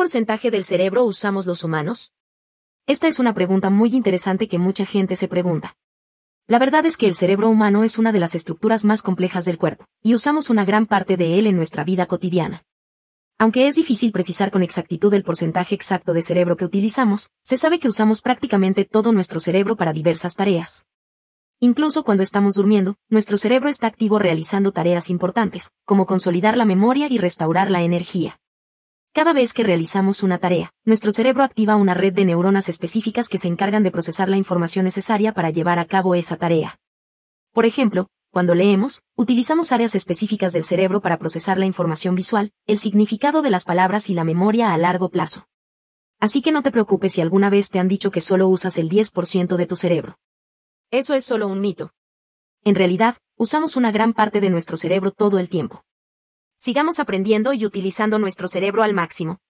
porcentaje del cerebro usamos los humanos? Esta es una pregunta muy interesante que mucha gente se pregunta. La verdad es que el cerebro humano es una de las estructuras más complejas del cuerpo, y usamos una gran parte de él en nuestra vida cotidiana. Aunque es difícil precisar con exactitud el porcentaje exacto de cerebro que utilizamos, se sabe que usamos prácticamente todo nuestro cerebro para diversas tareas. Incluso cuando estamos durmiendo, nuestro cerebro está activo realizando tareas importantes, como consolidar la memoria y restaurar la energía. Cada vez que realizamos una tarea, nuestro cerebro activa una red de neuronas específicas que se encargan de procesar la información necesaria para llevar a cabo esa tarea. Por ejemplo, cuando leemos, utilizamos áreas específicas del cerebro para procesar la información visual, el significado de las palabras y la memoria a largo plazo. Así que no te preocupes si alguna vez te han dicho que solo usas el 10% de tu cerebro. Eso es solo un mito. En realidad, usamos una gran parte de nuestro cerebro todo el tiempo sigamos aprendiendo y utilizando nuestro cerebro al máximo.